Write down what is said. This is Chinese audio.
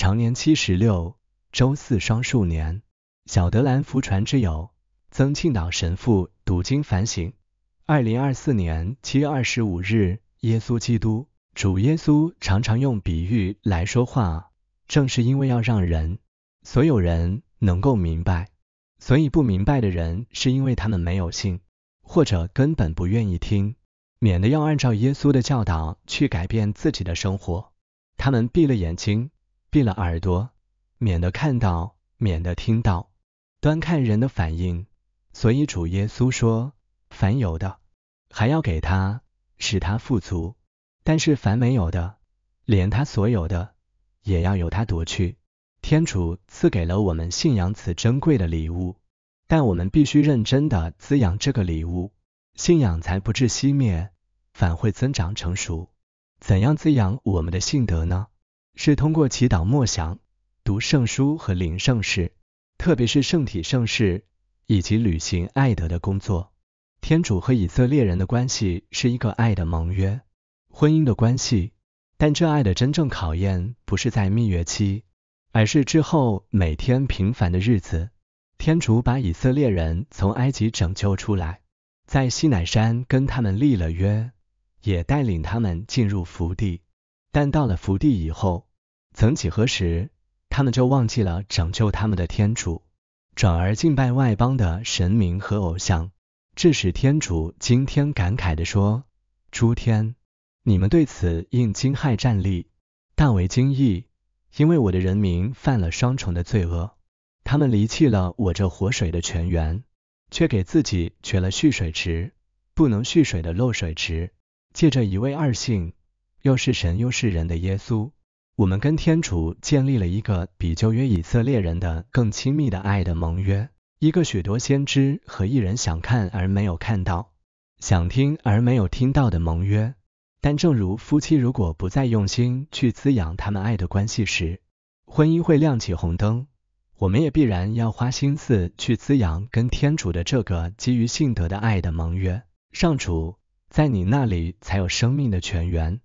常年七十六，周四双数年，小德兰福传之友，曾庆岛神父读经反省。二零二四年七月二十五日，耶稣基督，主耶稣常常用比喻来说话，正是因为要让人，所有人能够明白，所以不明白的人是因为他们没有信，或者根本不愿意听，免得要按照耶稣的教导去改变自己的生活，他们闭了眼睛。闭了耳朵，免得看到，免得听到，端看人的反应。所以主耶稣说，凡有的，还要给他，使他富足；但是凡没有的，连他所有的，也要由他夺去。天主赐给了我们信仰此珍贵的礼物，但我们必须认真的滋养这个礼物，信仰才不致熄灭，反会增长成熟。怎样滋养我们的信德呢？是通过祈祷默想、读圣书和领圣事，特别是圣体圣事，以及履行爱德的工作。天主和以色列人的关系是一个爱的盟约，婚姻的关系。但这爱的真正考验不是在蜜月期，而是之后每天平凡的日子。天主把以色列人从埃及拯救出来，在西乃山跟他们立了约，也带领他们进入福地。但到了福地以后，曾几何时，他们就忘记了拯救他们的天主，转而敬拜外邦的神明和偶像，致使天主今天感慨地说：“诸天，你们对此应惊骇战栗，大为惊异，因为我的人民犯了双重的罪恶，他们离弃了我这活水的泉源，却给自己掘了蓄水池，不能蓄水的漏水池，借着一位二性。”又是神又是人的耶稣，我们跟天主建立了一个比旧约以色列人的更亲密的爱的盟约，一个许多先知和异人想看而没有看到，想听而没有听到的盟约。但正如夫妻如果不再用心去滋养他们爱的关系时，婚姻会亮起红灯，我们也必然要花心思去滋养跟天主的这个基于信德的爱的盟约。上主，在你那里才有生命的泉源。